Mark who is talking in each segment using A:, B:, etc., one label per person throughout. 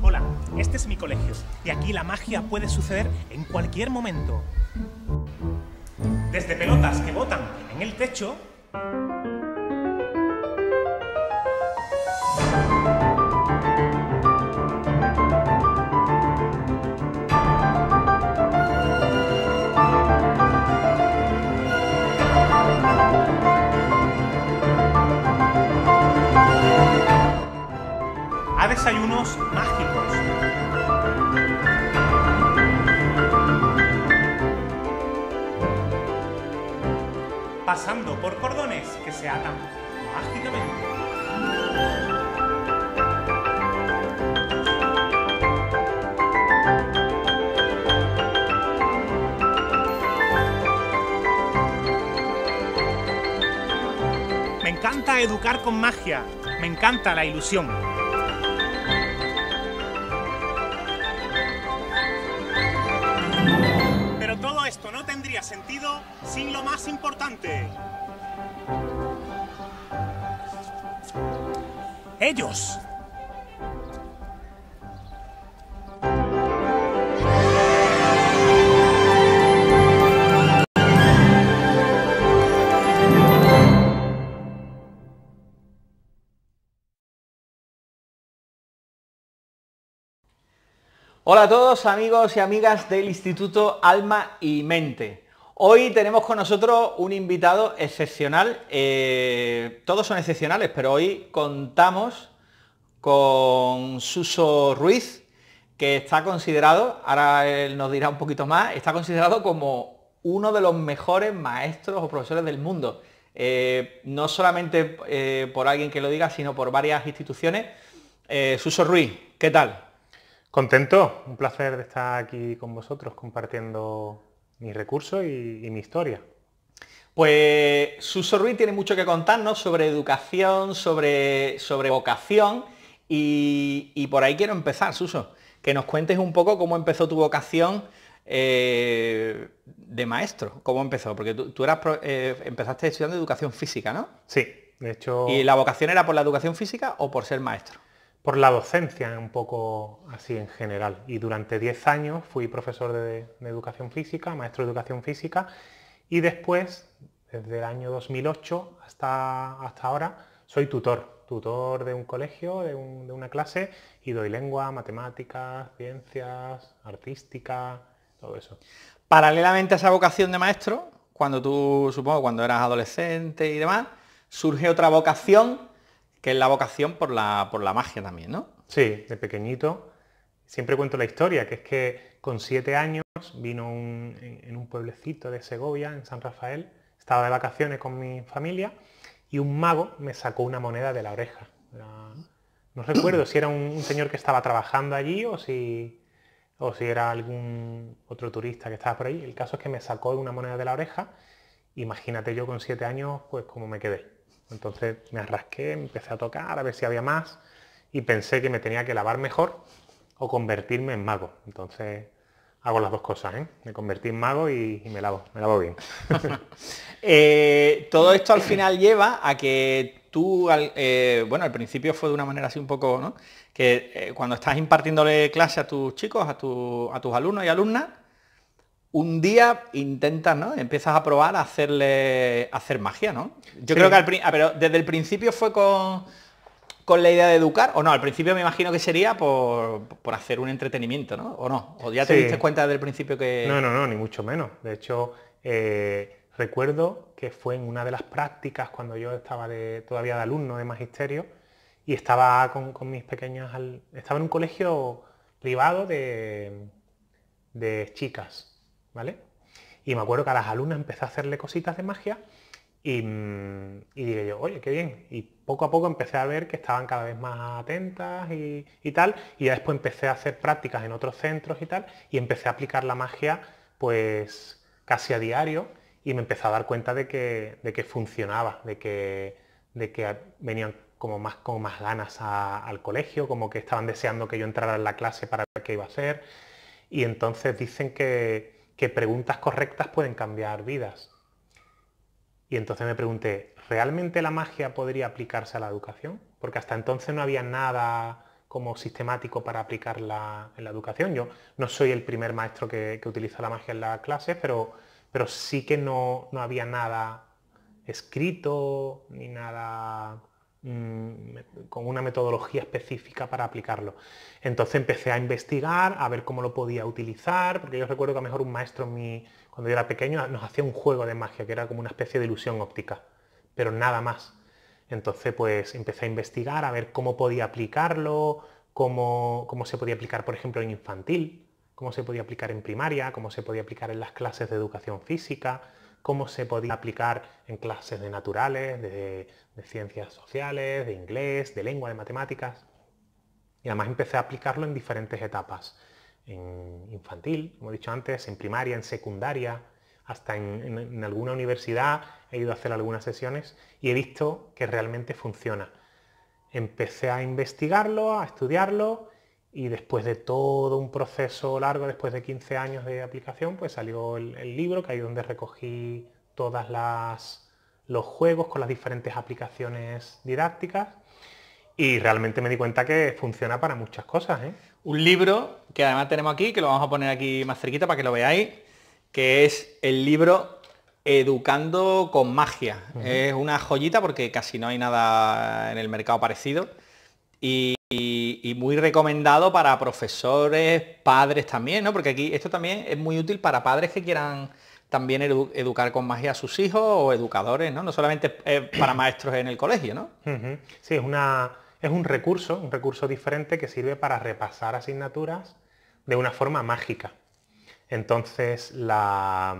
A: Hola, este es mi colegio y aquí la magia puede suceder en cualquier momento. pasando por cordones que se atan mágicamente. Me encanta educar con magia, me encanta la ilusión. Pero todo esto no tendría sentido sin lo más importante. Ellos.
B: Hola a todos amigos y amigas del Instituto Alma y Mente. Hoy tenemos con nosotros un invitado excepcional. Eh, todos son excepcionales, pero hoy contamos con Suso Ruiz, que está considerado, ahora él nos dirá un poquito más, está considerado como uno de los mejores maestros o profesores del mundo. Eh, no solamente eh, por alguien que lo diga, sino por varias instituciones. Suso Ruiz, ¿qué tal?
A: Contento, un placer de estar aquí con vosotros
B: compartiendo mi recurso y, mi historia. Pues Suso Ruiz tiene mucho que contarnos sobre educación, sobre, sobre vocación y, por ahí quiero empezar, Suso, que nos cuentes un poco cómo empezó tu vocación eh, de maestro, cómo empezó, porque tú, eras, eh, empezaste estudiando educación física, ¿no? Sí,
A: de hecho... ¿Y la vocación
B: era por la educación física o por ser maestro?
A: por la docencia un poco así en general. Y durante 10 años fui profesor de, educación física, maestro de educación física, y después, desde el año 2008 hasta, hasta ahora, soy tutor, tutor de un colegio, de, de una clase, y doy lengua, matemáticas, ciencias, artística, todo
B: eso. Paralelamente a esa vocación de maestro, cuando tú, supongo, cuando eras adolescente y demás, surge otra vocación que es la vocación por la, por la magia también, ¿no? Sí, de pequeñito. Siempre cuento la historia, que es que con siete años
A: vino en un pueblecito de Segovia, en San Rafael, estaba de vacaciones con mi familia y un mago me sacó una moneda de la oreja. no recuerdo si era un, señor que estaba trabajando allí o si, o si era algún otro turista que estaba por ahí. El caso es que me sacó una moneda de la oreja. Imagínate yo con siete años, pues cómo me quedé. Entonces me arrasqué, empecé a tocar, a ver si había más y pensé que me tenía que lavar mejor o convertirme en mago. Entonces hago las dos cosas,
B: ¿eh? me convertí en mago y, me lavo, me lavo bien. Eh, todo esto al final lleva a que tú, eh, bueno, al principio fue de una manera así un poco, ¿no? Que eh, cuando estás impartiéndole clase a tus chicos, a, tu, a tus alumnos y alumnas, un día intentas, ¿no? Empiezas a probar a hacerle a hacer magia, ¿no? Yo creo que al, ah, pero desde el principio fue con, con la idea de educar, o no, al principio me imagino que sería por, hacer un entretenimiento, ¿no? O no, o ya te diste cuenta desde el principio que... No,
A: no, no, ni mucho menos. De hecho, eh, recuerdo que fue en una de las prácticas cuando yo estaba de, todavía de alumno de magisterio y estaba con, mis pequeñas... Estaba en un colegio privado de, de chicas ¿vale? Y me acuerdo que a las alumnas empecé a hacerle cositas de magia y, mm, y yo, oye, qué bien. Y poco a poco empecé a ver que estaban cada vez más atentas y, tal. Y ya después empecé a hacer prácticas en otros centros y tal. Y empecé a aplicar la magia pues casi a diario. Y me empecé a dar cuenta de que, funcionaba, de que, de que venían como más, más ganas al colegio, como que estaban deseando que yo entrara en la clase para ver qué iba a hacer. Y entonces dicen que, que preguntas correctas pueden cambiar vidas. Y entonces me pregunté, ¿realmente la magia podría aplicarse a la educación? Porque hasta entonces no había nada como sistemático para aplicarla en la educación. Yo no soy el primer maestro que, utiliza la magia en la clase, pero, pero sí que no, no había nada escrito ni nada Mm, con una metodología específica para aplicarlo. Entonces empecé a investigar, a ver cómo lo podía utilizar, porque yo recuerdo que a lo mejor un maestro cuando yo era pequeño nos hacía un juego de magia, que era como una especie de ilusión óptica, pero nada más. Entonces pues empecé a investigar, a ver cómo podía aplicarlo, cómo, cómo se podía aplicar, por ejemplo, en infantil, cómo se podía aplicar en primaria, cómo se podía aplicar en las clases de educación física, cómo se podía aplicar en clases de naturales, de, ciencias sociales, de inglés, de lengua, de matemáticas. Y además empecé a aplicarlo en diferentes etapas. En infantil, como he dicho antes, en primaria, en secundaria, hasta en, alguna universidad he ido a hacer algunas sesiones y he visto que realmente funciona. Empecé a investigarlo, a estudiarlo y después de todo un proceso largo, después de 15 años de aplicación, pues salió el, libro, que ahí donde recogí todas las los juegos con las diferentes aplicaciones didácticas y realmente me di cuenta que funciona para muchas cosas. ¿eh?
B: Un libro que además tenemos aquí, que lo vamos a poner aquí más cerquita para que lo veáis, que es el libro Educando con Magia. Es una joyita porque casi no hay nada en el mercado parecido. Y y, muy recomendado para profesores, padres también, ¿no? Porque aquí esto también es muy útil para padres que quieran también educar con magia a sus hijos o educadores, ¿no? No solamente para maestros en el colegio, ¿no?
A: Sí, es, una, es un recurso, un recurso diferente que sirve para repasar asignaturas de una forma mágica. Entonces, la,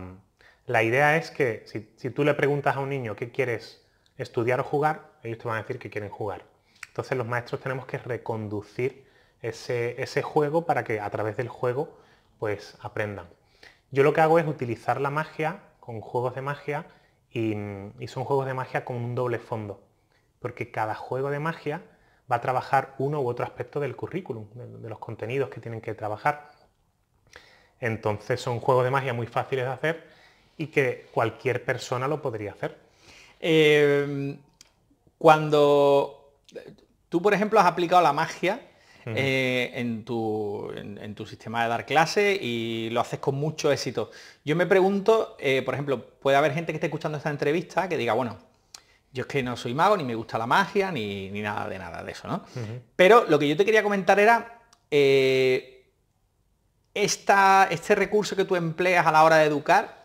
A: la idea es que si, si tú le preguntas a un niño qué quieres estudiar o jugar, ellos te van a decir que quieren jugar. Entonces los maestros tenemos que reconducir ese, juego para que a través del juego pues aprendan. Yo lo que hago es utilizar la magia con juegos de magia y, son juegos de magia con un doble fondo, porque cada juego de magia va a trabajar uno u otro aspecto del currículum, de, los contenidos que tienen que trabajar. Entonces son juegos de magia muy fáciles de hacer y que cualquier persona lo podría hacer.
B: Eh, cuando Tú, por ejemplo, has aplicado la magia eh, en, tu, sistema de dar clase y lo haces con mucho éxito. Yo me pregunto, eh, por ejemplo, puede haber gente que esté escuchando esta entrevista que diga, bueno, yo es que no soy mago, ni me gusta la magia, ni, nada de nada de eso, ¿no? Pero lo que yo te quería comentar era eh, este recurso que tú empleas a la hora de educar,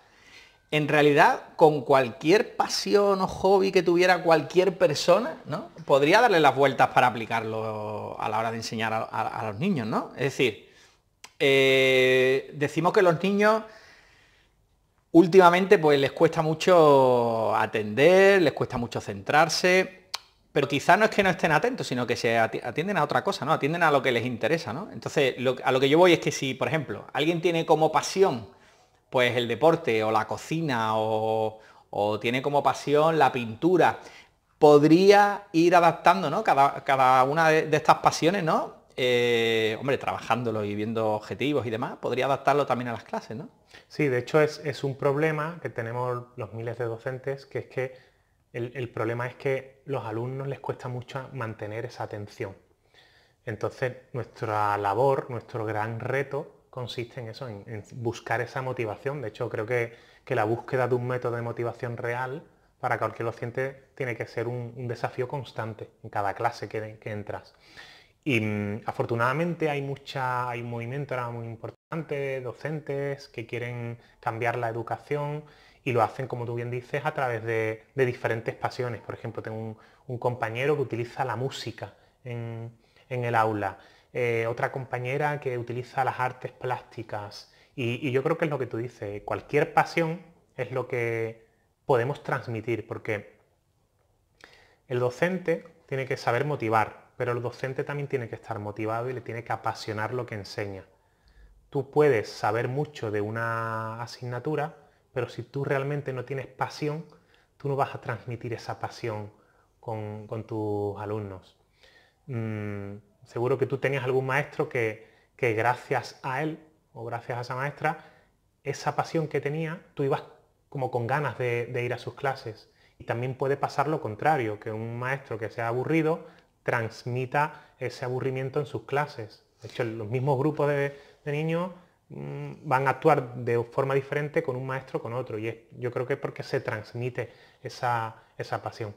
B: en realidad con cualquier pasión o hobby que tuviera cualquier persona, ¿no? Podría darle las vueltas para aplicarlo a la hora de enseñar a, los niños, ¿no? Es decir, eh, decimos que los niños últimamente pues les cuesta mucho atender, les cuesta mucho centrarse, pero quizá no es que no estén atentos, sino que se atienden a otra cosa, ¿no? Atienden a lo que les interesa, ¿no? Entonces, a lo que yo voy es que si, por ejemplo, alguien tiene como pasión pues el deporte o la cocina o, tiene como pasión la pintura. Podría ir adaptando ¿no? cada, una de, estas pasiones, ¿no? Eh, hombre, trabajándolo y viendo objetivos y demás, podría adaptarlo también a las clases, ¿no?
A: Sí, de hecho es, un problema que tenemos los miles de docentes, que es que el, el problema es que los alumnos les cuesta mucho mantener esa atención. Entonces, nuestra labor, nuestro gran reto consiste en eso, en, buscar esa motivación. De hecho, creo que, la búsqueda de un método de motivación real para cualquier docente tiene que ser un, desafío constante en cada clase que, entras. Y mm, afortunadamente hay, mucha, hay movimiento muy importante docentes que quieren cambiar la educación y lo hacen, como tú bien dices, a través de, diferentes pasiones. Por ejemplo, tengo un, compañero que utiliza la música en el aula. Eh, otra compañera que utiliza las artes plásticas. Y, yo creo que es lo que tú dices, cualquier pasión es lo que podemos transmitir, porque el docente tiene que saber motivar, pero el docente también tiene que estar motivado y le tiene que apasionar lo que enseña. Tú puedes saber mucho de una asignatura, pero si tú realmente no tienes pasión, tú no vas a transmitir esa pasión con, tus alumnos. Mm, Seguro que tú tenías algún maestro que, gracias a él o gracias a esa maestra, esa pasión que tenía, tú ibas como con ganas de, ir a sus clases. Y también puede pasar lo contrario, que un maestro que sea aburrido transmita ese aburrimiento en sus clases. De hecho, los mismos grupos de, niños mm, van a actuar de forma diferente con un maestro con otro. Y yo creo que es porque se transmite esa, esa
B: pasión.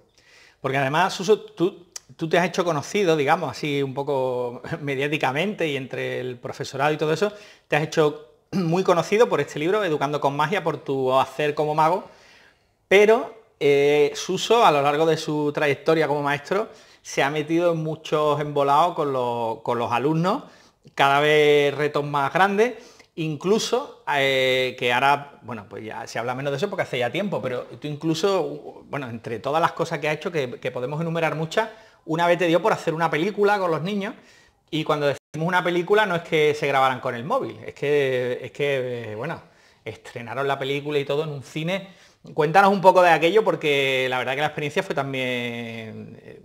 B: Porque además, tú tú te has hecho conocido, digamos, así un poco mediáticamente y entre el profesorado y todo eso, te has hecho muy conocido por este libro, Educando con Magia, por tu hacer como mago, pero eh, Suso, a lo largo de su trayectoria como maestro, se ha metido en muchos embolados con, los alumnos, cada vez retos más grandes, incluso eh, que ahora, bueno, pues ya se habla menos de eso porque hace ya tiempo, pero tú incluso, bueno, entre todas las cosas que ha hecho, que podemos enumerar muchas, una vez te dio por hacer una película con los niños y cuando decimos una película no es que se grabaran con el móvil, es que, es que eh, bueno, estrenaron la película y todo en un cine. Cuéntanos un poco de aquello porque la verdad que la experiencia fue también eh,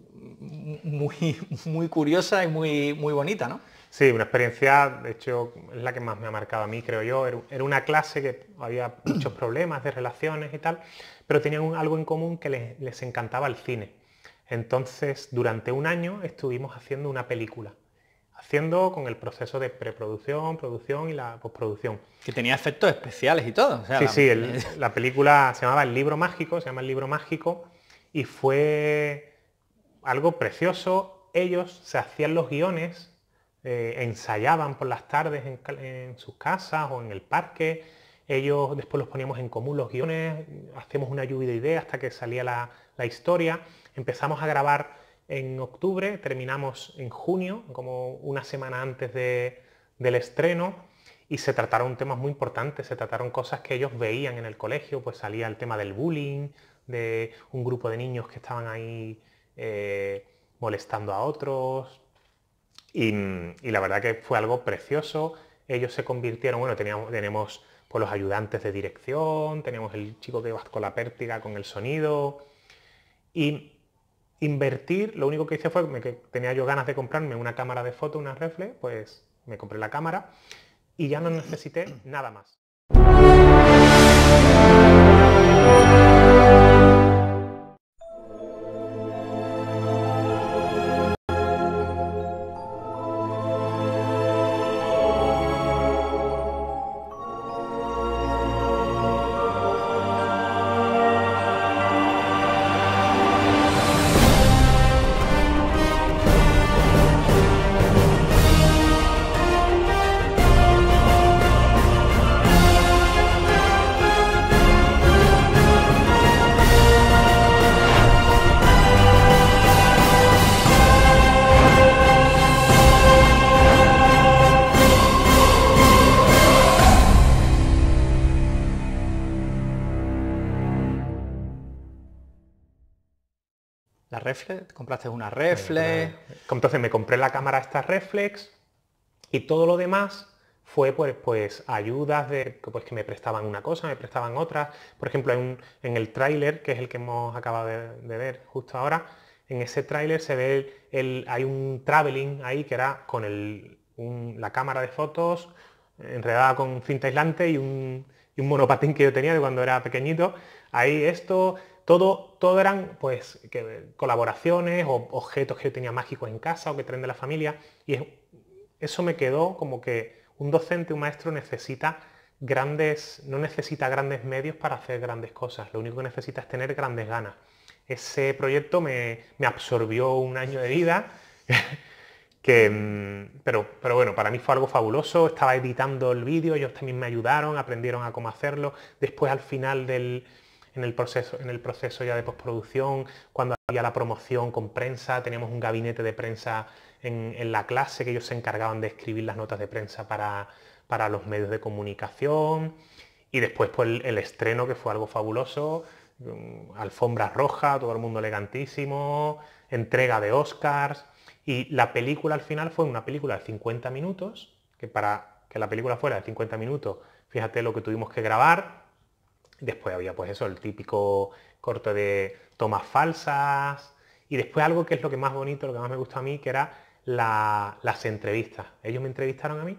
B: muy, muy curiosa y muy, muy
A: bonita, ¿no? Sí, una experiencia, de hecho, es la que más me ha marcado a mí, creo yo. Era una clase que había muchos problemas de relaciones y tal, pero tenían algo en común que les encantaba el cine. Entonces, durante un año estuvimos haciendo una película, haciendo con el proceso de preproducción, producción y la postproducción.
B: Que tenía efectos especiales y todo. sí, sí,
A: la película se llamaba El libro mágico, se llama El libro mágico, y fue algo precioso. Ellos se hacían los guiones, eh, ensayaban por las tardes en sus casas o en el parque, ellos después los poníamos en común, los guiones, hacemos una lluvia de ideas hasta que salía la, historia. Empezamos a grabar en octubre, terminamos en junio, como una semana antes del estreno, y se trataron temas muy importantes, se trataron cosas que ellos veían en el colegio, pues salía el tema del bullying, de un grupo de niños que estaban ahí eh, molestando a otros, y, la verdad que fue algo precioso, ellos se convirtieron, bueno, teníamos, tenemos con los ayudantes de dirección, teníamos el chico que va con la pértiga, con el sonido. Y invertir, lo único que hice fue que tenía yo ganas de comprarme una cámara de foto, una reflex, pues me compré la cámara y ya no necesité nada más. compraste una reflex. Entonces me compré la cámara esta reflex y todo lo demás fue pues, pues ayudas de pues, que me prestaban una cosa, me prestaban otra. Por ejemplo, en, el tráiler, que es el que hemos acabado de, ver justo ahora, en ese tráiler se ve el, hay un traveling ahí que era con el, la cámara de fotos enredada con cinta aislante y un monopatín que yo tenía de cuando era pequeñito. Ahí esto, todo, todo eran pues colaboraciones o objetos que yo tenía mágicos en casa o que traen de la familia y eso me quedó como que un docente, un maestro necesita grandes, no necesita grandes medios para hacer grandes cosas, lo único que necesita es tener grandes ganas. Ese proyecto me, absorbió un año de vida, mm, pero, pero bueno, para mí fue algo fabuloso, estaba editando el vídeo, ellos también me ayudaron, aprendieron a cómo hacerlo, después al final del, en el proceso, en el proceso ya de postproducción, cuando había la promoción con prensa, teníamos un gabinete de prensa en, la clase que ellos se encargaban de escribir las notas de prensa para, los medios de comunicación. Y después pues, el, el, estreno, que fue algo fabuloso, alfombra roja, todo el mundo elegantísimo, entrega de Oscars. Y la película al final fue una película de 50 minutos, que para que la película fuera de 50 minutos, fíjate lo que tuvimos que grabar, Después había pues eso, el típico corto de tomas falsas. Y después algo que es lo que más bonito, lo que más me gusta a mí, que era las entrevistas. Ellos me entrevistaron a mí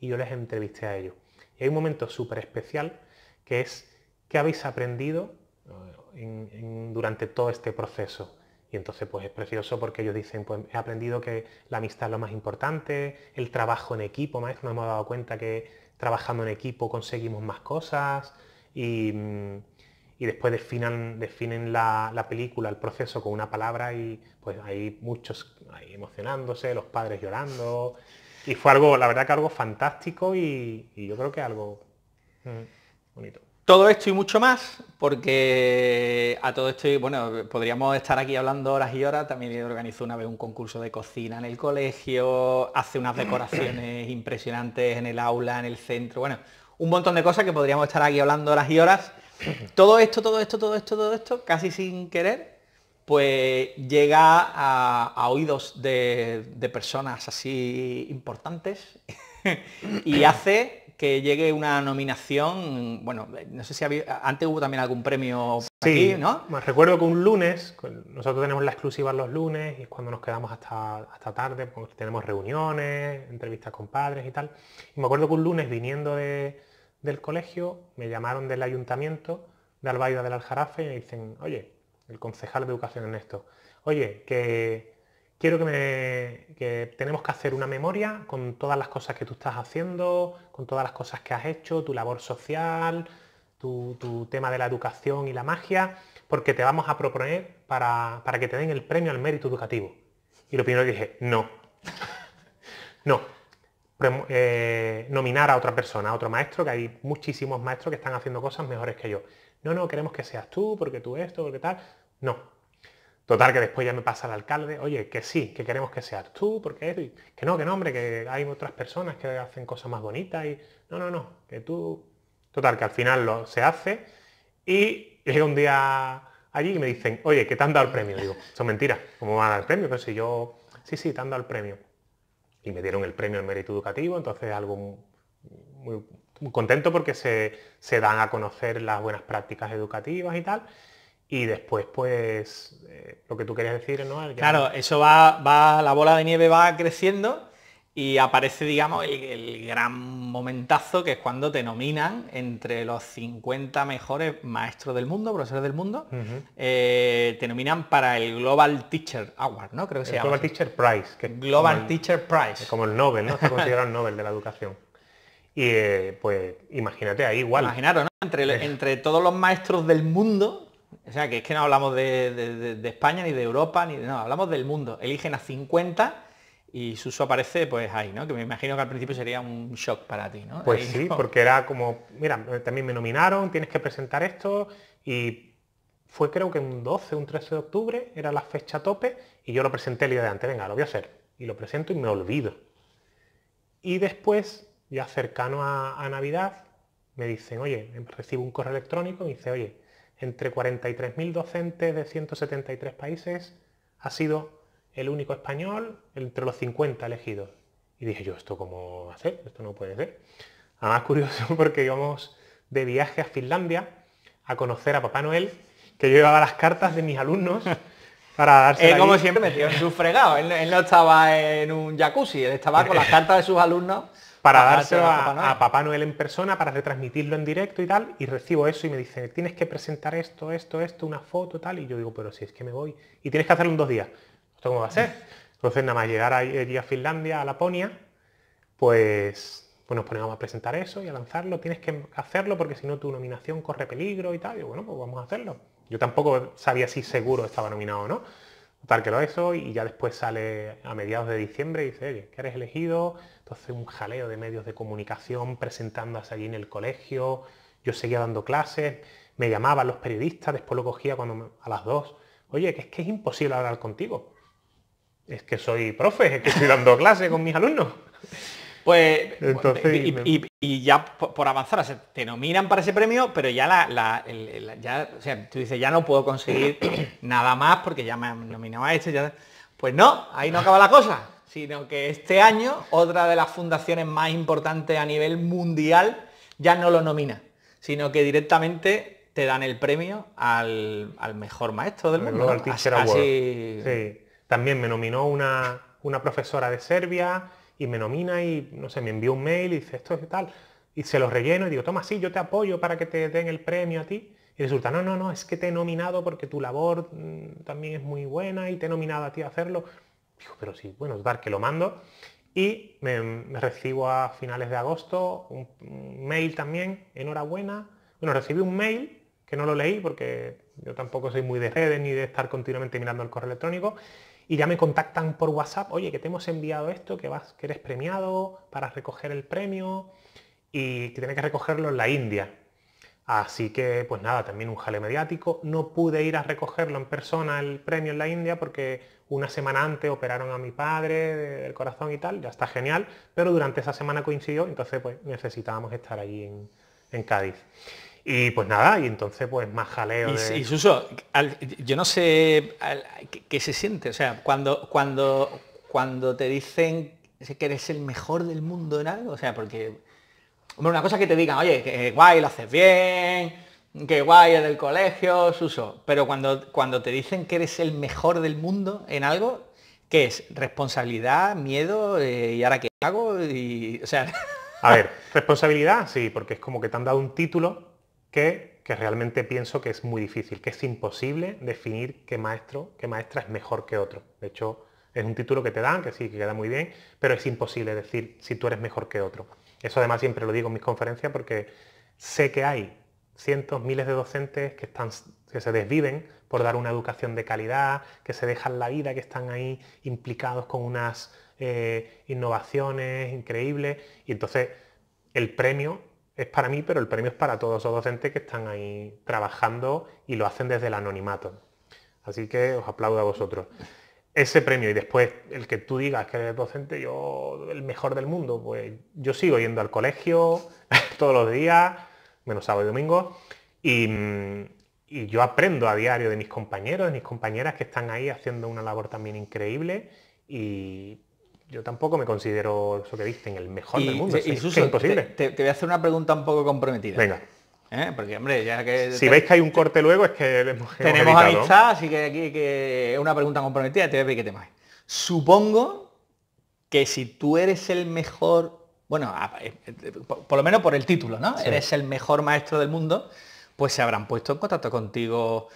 A: y yo les entrevisté a ellos. Y hay un momento súper especial que es qué habéis aprendido eh, durante todo este proceso. Y entonces pues es precioso porque ellos dicen, pues he aprendido que la amistad es lo más importante, el trabajo en equipo, maestro, he hemos dado cuenta que trabajando en equipo conseguimos más cosas, y, después definan, definen la, película, el proceso con una palabra y pues hay muchos emocionándose, los padres llorando.
B: Y fue algo, la verdad que algo fantástico y, yo creo que algo
A: mm, bonito.
B: Todo esto y mucho más, porque a todo esto, y, bueno, podríamos estar aquí hablando horas y horas, también organizó una vez un concurso de cocina en el colegio, hace unas decoraciones impresionantes en el aula, en el centro, bueno, un montón de cosas que podríamos estar aquí hablando horas y horas. Todo esto, todo esto, todo esto, todo esto, casi sin querer, pues llega a, oídos de, personas así importantes y hace que llegue una nominación, bueno, no sé si antes hubo también algún premio por sí, ¿no?
A: Me recuerdo que un lunes, nosotros tenemos la exclusiva los lunes y cuando nos quedamos hasta, hasta tarde, porque tenemos reuniones, entrevistas con padres y tal. Y me acuerdo que un lunes viniendo de, del colegio, me llamaron del ayuntamiento de Albaida del Aljarafe y me dicen, oye, el concejal de educación en esto, oye, que quiero que tenemos que hacer una memoria con todas las cosas que tú estás haciendo, con todas las cosas que has hecho, tu labor social, tu, tema de la educación y la magia, porque te vamos a proponer para, para que te den el premio al mérito educativo. Y lo primero que dije, no. no, eh, nominar a otra persona, a otro maestro, que hay muchísimos maestros que están haciendo cosas mejores que yo. No, no, queremos que seas tú, porque tú esto, porque tal. No. Total, que después ya me pasa el alcalde, oye, que sí, que queremos que seas tú, porque esto, que no, que no, hombre, que hay otras personas que hacen cosas más bonitas y no, no, no, que tú... Total, que al final lo, se hace y llega un día allí y me dicen, oye, que te han dado el premio. Digo, son mentiras, ¿cómo van a dar el premio? Pero si yo, sí, sí, te han dado el premio y me dieron el premio en mérito educativo, entonces algo muy, contento porque se, dan a conocer las buenas prácticas educativas y tal. Y después, pues, eh,
B: lo que tú querías decir, ¿no? Claro, eso va, va, la bola de nieve va creciendo y aparece, digamos, el, gran momentazo que es cuando te nominan entre los 50 mejores maestros del mundo, profesores del mundo, eh, te nominan para el Global Teacher Award, ¿no? Creo que se llama. Global
A: Teacher Prize. Que Global Teacher Prize. Es como el
B: Nobel, ¿no? Se considera el Nobel de la educación. Y eh, pues imagínate ahí igual. Imaginaron, ¿no? Entre, entre todos los maestros del mundo o sea, que es que no hablamos de, de, España, ni de Europa, ni de... No, hablamos del mundo. Eligen a 50 y Suso aparece pues ahí, ¿no? Que me imagino que al principio sería un shock para ti, ¿no? Pues sí, porque
A: era como,
B: mira, también me
A: nominaron, tienes que presentar esto y fue creo que un 12, un 13 de octubre, era la fecha tope y yo lo presenté el día de antes, venga, lo voy a hacer. Y lo presento y me olvido. Y después, ya cercano a, Navidad, me dicen, oye, em, recibo un correo electrónico y dice, oye, entre 43.000 docentes de 173 países ha sido el único español entre los 50 elegidos. Y dije yo, ¿esto cómo hacer? a ser? Esto no puede ser. Además curioso porque íbamos de viaje a Finlandia a conocer a Papá Noel, que yo llevaba las cartas de mis alumnos para darse. Él como siempre metido en
B: su fregado, él, no estaba en un jacuzzi, él estaba con las cartas de sus alumnos. Para, darse a, Papá Noel en persona, para retransmitirlo en directo y
A: tal, y recibo eso y me dice, tienes que presentar esto, esto, esto, una foto, tal, y yo digo, pero si es que me voy, y tienes que hacerlo en dos días. ¿Esto cómo va a ser? Entonces, nada más llegar allí a eh, Finlandia, a Laponia, pues, pues nos ponemos a presentar eso y a lanzarlo. Tienes que hacerlo porque si no tu nominación corre peligro y tal. Y bueno, pues vamos a hacerlo. Yo tampoco sabía si seguro estaba nominado o no. Tal que lo eso y ya después sale a mediados de diciembre y dice, oye, que eres elegido. Entonces un jaleo de medios de comunicación presentándose allí en el colegio. Yo seguía dando clases, me llamaban los periodistas, después lo cogía cuando a las dos. Oye, que es que es imposible hablar contigo es que soy profe, es que estoy dando clase con mis alumnos.
B: Pues Entonces, y, ya por avanzar, te nominan para ese premio, pero ya la, ya, tú dices, ya no puedo conseguir nada más porque ya me han nominado a este, ya... Pues no, ahí no acaba la cosa, sino que este año otra de las fundaciones más importantes a nivel mundial ya no lo nomina, sino que directamente te dan el premio al, mejor maestro del mundo. Así,
A: también me nominó una, profesora de Serbia y me nomina y, no sé, me envió un mail y dice esto es tal. Y se lo relleno y digo, toma, sí, yo te apoyo para que te den el premio a ti. Y resulta, no, no, no, es que te he nominado porque tu labor mm, también es muy buena y te he nominado a ti a hacerlo. Digo, pero sí, bueno, dar que lo mando. Y me, recibo a finales de agosto un, un mail también, enhorabuena. Bueno, recibí un mail que no lo leí porque yo tampoco soy muy de redes ni de estar continuamente mirando el correo electrónico y ya me contactan por WhatsApp, oye, que te hemos enviado esto, que, vas, que eres premiado para recoger el premio y que tienes que recogerlo en la India. Así que, pues nada, también un jale mediático. No pude ir a recogerlo en persona el premio en la India porque una semana antes operaron a mi padre del corazón y tal, ya está genial, pero durante esa semana coincidió, entonces pues necesitábamos estar allí en, en Cádiz. Y pues nada, y entonces pues más jaleo. De... Y,
B: Suso, yo no sé qué se siente, o sea, cuando, cuando, cuando te dicen que eres el mejor del mundo en algo, o sea, porque, hombre, una cosa que te digan, oye, que guay, lo haces bien, qué guay, es del colegio, Suso, pero cuando, cuando te dicen que eres el mejor del mundo en algo, ¿qué es? ¿Responsabilidad, miedo? Eh, ¿Y ahora qué hago? Y, o sea...
A: A ver, responsabilidad, sí, porque es como que te han dado un título que, realmente pienso que es muy difícil, que es imposible definir qué maestro, qué maestra es mejor que otro. De hecho, es un título que te dan, que sí, que queda muy bien, pero es imposible decir si tú eres mejor que otro. Eso además siempre lo digo en mis conferencias porque sé que hay cientos, miles de docentes que, se desviven por dar una educación de calidad, que se dejan la vida, que están ahí implicados con unas eh, innovaciones increíbles. Y entonces el premio es para mí, pero el premio es para todos los docentes que están ahí trabajando y lo hacen desde el anonimato. Así que os aplaudo a vosotros. Ese premio y después el que tú digas que eres docente, yo el mejor del mundo, pues yo sigo yendo al colegio todos los días, menos sábado y domingo, y, yo aprendo a diario de mis compañeros, de mis compañeras que están ahí haciendo una labor también increíble y yo tampoco me considero
B: eso que dicen el mejor del mundo. es, imposible. Te, voy a hacer una pregunta un poco comprometida. Venga. ¿Eh? Porque, hombre, ya que... Si veis que hay un corte luego es que... tenemos amistad, así que aquí que es una pregunta comprometida, te voy a pedir que te más. Supongo que si tú eres el mejor, bueno, eh, eh, por lo menos por el título, ¿no? Eres el mejor maestro del mundo, pues se habrán puesto en contacto contigo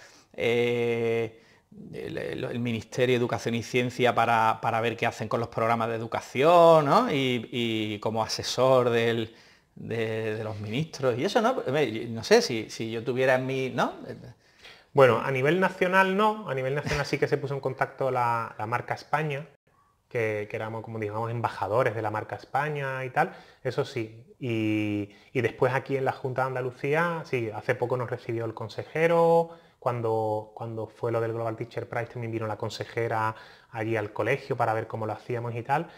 B: el, Ministerio de Educación y Ciencia para, ver qué hacen con los programas de educación, ¿no? y, como asesor de, los ministros y eso, ¿no? Pues, no sé, si, yo tuviera en mí, ¿no? Bueno, a nivel nacional no, a nivel nacional sí
A: que se puso en contacto la, marca España, que, que, éramos como digamos embajadores de la marca España y tal, eso sí. Y, y después aquí en la Junta de Andalucía, sí, hace poco nos recibió el consejero, cuando, cuando fue lo del Global Teacher Prize también vino la consejera allí al colegio para ver cómo lo hacíamos y tal.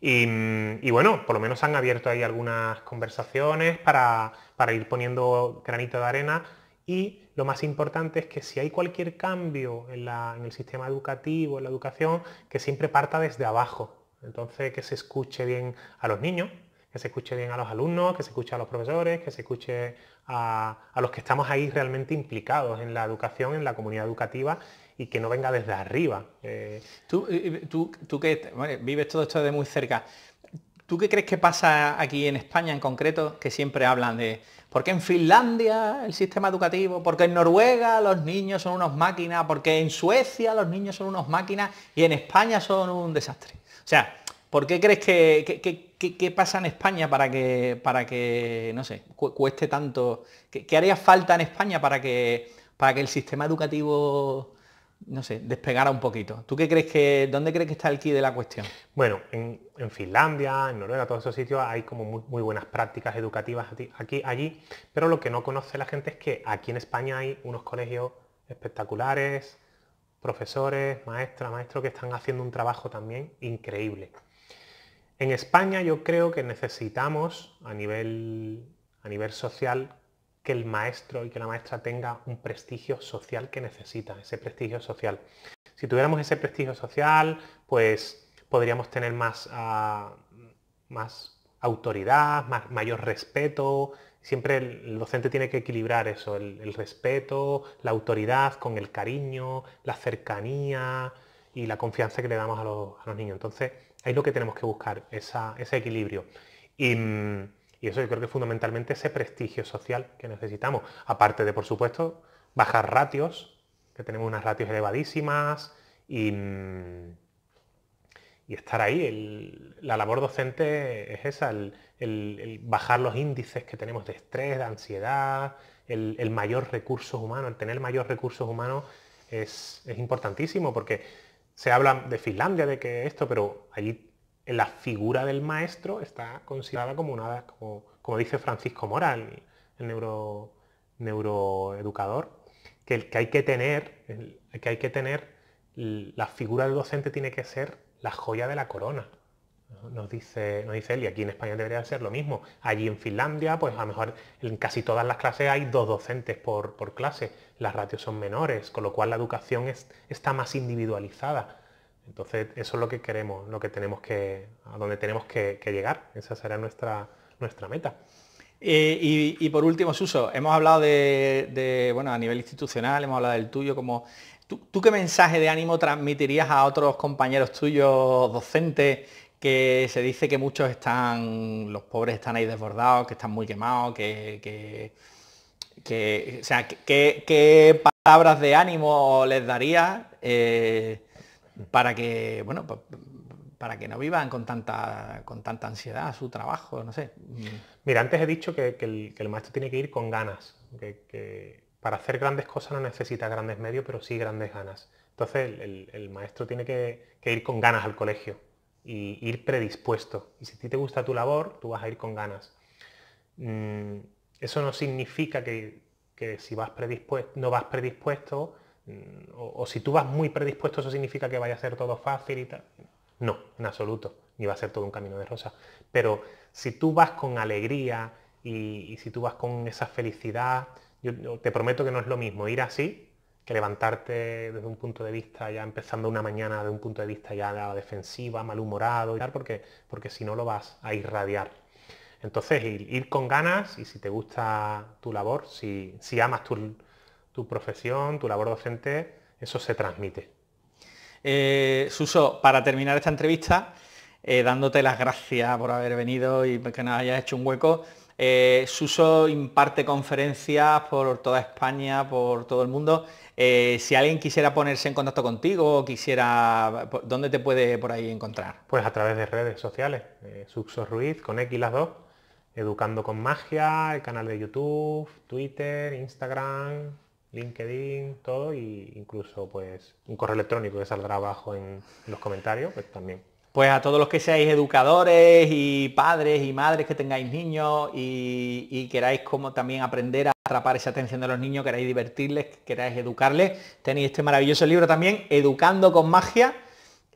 A: Y, bueno, por lo menos han abierto ahí algunas conversaciones para, ir poniendo granito de arena. Y lo más importante es que si hay cualquier cambio en, en, el sistema educativo, en la educación, que siempre parta desde abajo. Entonces, que se escuche bien a los niños, que se escuche bien a los alumnos, que se escuche a los profesores, que se escuche a, los que estamos ahí realmente implicados en la educación, en la comunidad educativa y que no venga desde
B: arriba. Eh, tú, tú, que vives todo esto de muy cerca, ¿tú qué crees que pasa aquí en España en concreto que siempre hablan de por qué en Finlandia el sistema educativo, por qué en Noruega los niños son unos máquinas, por qué en Suecia los niños son unos máquinas y en España son un desastre? O sea, ¿Por qué crees que, ¿Qué pasa en España para que, para que no sé, cueste tanto? ¿Qué, haría falta en España para que, para que el sistema educativo, no sé, despegara un poquito? ¿Tú qué crees que, dónde crees que está el quid de la cuestión? Bueno, en, Finlandia, en
A: Noruega, todos esos sitios hay como muy, muy, buenas prácticas educativas aquí, allí, pero lo que no conoce la gente es que aquí en España hay unos colegios espectaculares, profesores, maestras, maestros que están haciendo un trabajo también increíble. En España yo creo que necesitamos a nivel, a nivel social que el maestro y que la maestra tenga un prestigio social que necesita, ese prestigio social. Si tuviéramos ese prestigio social, pues podríamos tener más, ah, más autoridad, más, mayor respeto. Siempre el, docente tiene que equilibrar eso, el, respeto, la autoridad con el cariño, la cercanía y la confianza que le damos a los, a los niños. Entonces, ahí lo que tenemos que buscar, ese equilibrio. Mm, y, eso yo creo que fundamentalmente ese prestigio social que necesitamos. Aparte de, por supuesto, bajar ratios, que tenemos unas ratios elevadísimas y, mm, estar ahí. la labor docente es esa, el, bajar los índices que tenemos de estrés, de ansiedad, el, mayor recursos humanos, el tener mayor recursos humanos es, es importantísimo porque se habla de Finlandia, de que esto, pero allí la figura del maestro está considerada como una, como, dice Francisco Mora, el, neuro, neuroeducador, que, el, que hay que tener, el, que hay que tener, la figura del docente tiene que ser la joya de la corona. Nos dice, nos dice él, y aquí en España debería ser lo mismo. Allí en Finlandia, pues a lo mejor en casi todas las clases hay dos docentes por, clase, las ratios son menores, con lo cual la educación es, está más individualizada. Entonces, eso es lo que queremos, lo que tenemos que, a donde tenemos que, llegar. Esa será nuestra, nuestra meta.
B: Eh, y, por último, Suso, hemos hablado de, bueno, a nivel institucional, hemos hablado del tuyo como... ¿Tú qué mensaje de ánimo transmitirías a otros compañeros tuyos docentes que se dice que muchos están, los pobres están ahí desbordados, que están muy quemados, que, o sea, ¿qué palabras de ánimo les daría eh, para que, bueno, para que no vivan con tanta, con tanta ansiedad su trabajo, no sé? Mira, antes he dicho que, el, maestro tiene que ir con ganas,
A: que, para hacer grandes cosas no necesita grandes medios, pero sí grandes ganas. Entonces el maestro tiene que ir con ganas al colegio y ir predispuesto. Y si a ti te gusta tu labor, tú vas a ir con ganas. Mm, eso no significa que, si vas predispuesto, no vas predispuesto, mm, o, si tú vas muy predispuesto, eso significa que vaya a ser todo fácil y tal. No, en absoluto, ni va a ser todo un camino de rosas. Pero si tú vas con alegría y, y si tú vas con esa felicidad, yo te prometo que no es lo mismo ir así que levantarte desde un punto de vista ya empezando una mañana desde un punto de vista ya defensiva, malhumorado y porque, porque si no lo vas a irradiar. Entonces, ir, con ganas y si te gusta tu labor, si, amas tu, profesión, tu labor docente, eso se transmite.
B: Eh, Suso, para terminar esta entrevista, eh, dándote las gracias por haber venido y que nos hayas hecho un hueco, eh, Suso imparte conferencias por toda España, por todo el mundo. Eh, si alguien quisiera ponerse en contacto contigo, quisiera, ¿dónde te puede por ahí encontrar? Pues a través de redes sociales, eh, Suso
A: Ruiz, con X las dos, Educando con Magia, el canal de YouTube, Twitter, Instagram, LinkedIn, todo, e incluso pues un correo electrónico que saldrá abajo en los comentarios, pues también.
B: Pues a todos los que seáis educadores y padres y madres que tengáis niños y, queráis como también aprender a atrapar esa atención de los niños, queráis divertirles, queráis educarles, tenéis este maravilloso libro también, Educando con Magia.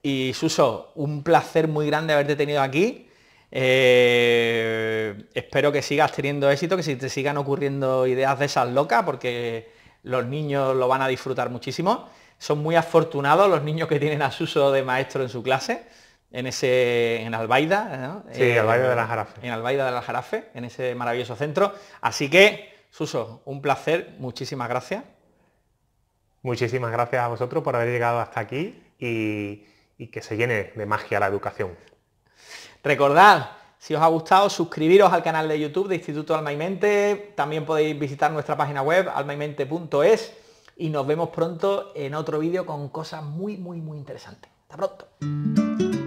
B: Y Suso, un placer muy grande haberte tenido aquí. Eh, espero que sigas teniendo éxito, que si te sigan ocurriendo ideas de esas locas, porque los niños lo van a disfrutar muchísimo. Son muy afortunados los niños que tienen a Suso de maestro en su clase en ese en Albaida, ¿no? Sí, eh, Albaida la Jarafe, En Albaida en ese maravilloso centro. Así que, Suso, un placer, muchísimas gracias. Muchísimas gracias a vosotros por haber llegado hasta aquí y, que se llene de magia la educación. Recordad, si os ha gustado, suscribiros al canal de YouTube de Instituto Alma y Mente. También podéis visitar nuestra página web almaimente.es y nos vemos pronto en otro vídeo con cosas muy, muy, muy interesantes. Hasta pronto.